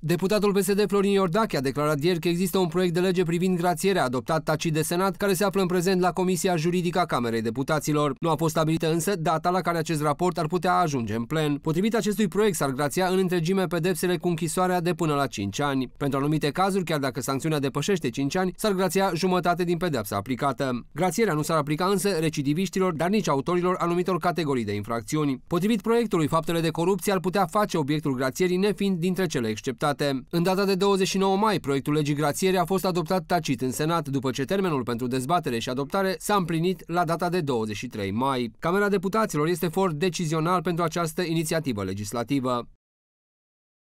Deputatul PSD Florin Iordache a declarat ieri că există un proiect de lege privind grațierea adoptat tacit de Senat, care se află în prezent la Comisia Juridică a Camerei Deputaților. Nu a fost stabilită însă data la care acest raport ar putea ajunge în plen. Potrivit acestui proiect, s-ar grația în întregime pedepsele cu închisoarea de până la 5 ani. Pentru anumite cazuri, chiar dacă sancțiunea depășește 5 ani, s-ar grația jumătate din pedepsa aplicată. Grațierea nu s-ar aplica însă recidiviștilor, dar nici autorilor anumitor categorii de infracțiuni. Potrivit proiectului, faptele de corupție ar putea face obiectul grațierii nefiind dintre cele exceptate date. În data de 29 mai, proiectul legii grațiere a fost adoptat tacit în Senat, după ce termenul pentru dezbatere și adoptare s-a împlinit la data de 23 mai. Camera Deputaților este for decizional pentru această inițiativă legislativă.